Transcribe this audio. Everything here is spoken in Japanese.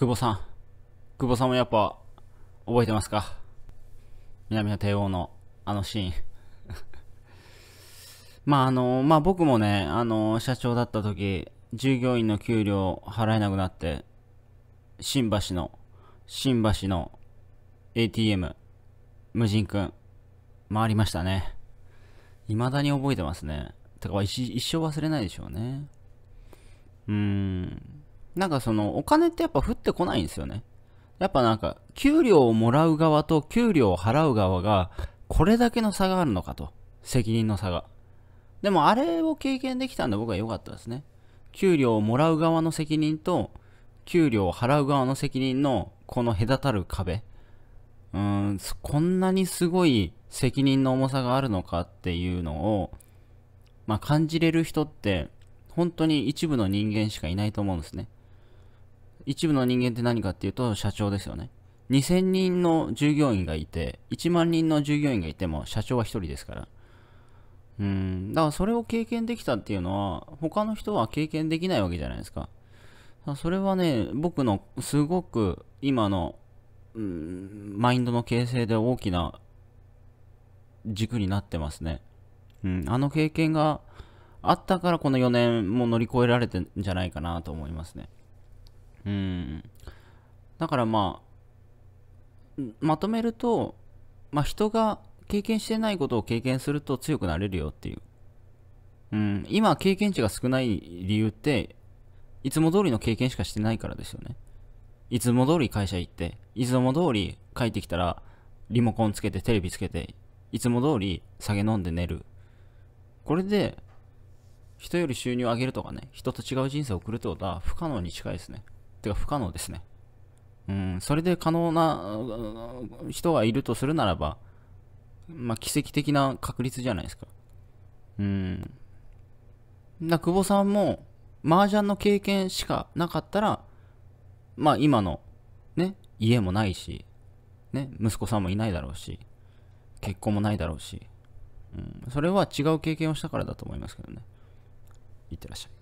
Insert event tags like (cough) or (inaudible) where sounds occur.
久保さん。久保さんもやっぱ、覚えてますか南の帝王のあのシーン (laughs) まああの、まあ僕もね、あの、社長だった時、従業員の給料払えなくなって、新橋の、新橋の ATM、無人くん、回りましたね。未だに覚えてますね。てか一、一生忘れないでしょうね。うーん。なんかそのお金ってやっぱ降ってこないんですよね。やっぱなんか給料をもらう側と給料を払う側がこれだけの差があるのかと。責任の差が。でもあれを経験できたんで僕は良かったですね。給料をもらう側の責任と給料を払う側の責任のこの隔たる壁。うん、こんなにすごい責任の重さがあるのかっていうのを、まあ、感じれる人って本当に一部の人間しかいないと思うんですね。一部の人間って何かっていうと社長ですよね。2000人の従業員がいて、1万人の従業員がいても社長は1人ですから。うん、だからそれを経験できたっていうのは、他の人は経験できないわけじゃないですか。それはね、僕のすごく今の、うん、マインドの形成で大きな軸になってますね。うん、あの経験があったからこの4年も乗り越えられてんじゃないかなと思いますね。うん。だからまあ、まとめると、まあ、人が経験してないことを経験すると強くなれるよっていう。うん、今経験値が少ない理由って、いつも通りの経験しかしてないからですよね。いつも通り会社行って、いつも通り帰ってきたら、リモコンつけてテレビつけて、いつも通り酒飲んで寝る。これで、人より収入を上げるとかね、人と違う人生を送るってことは不可能に近いですね。てか不可能ですね。うん、それで可能な人がいるとするならば、まあ、奇跡的な確率じゃないですか。うん。だ久保さんも、麻雀の経験しかなかったら、まあ今の、ね、家もないし、ね、息子さんもいないだろうし、結婚もないだろうし、うん、それは違う経験をしたからだと思いますけどね。いってらっしゃい。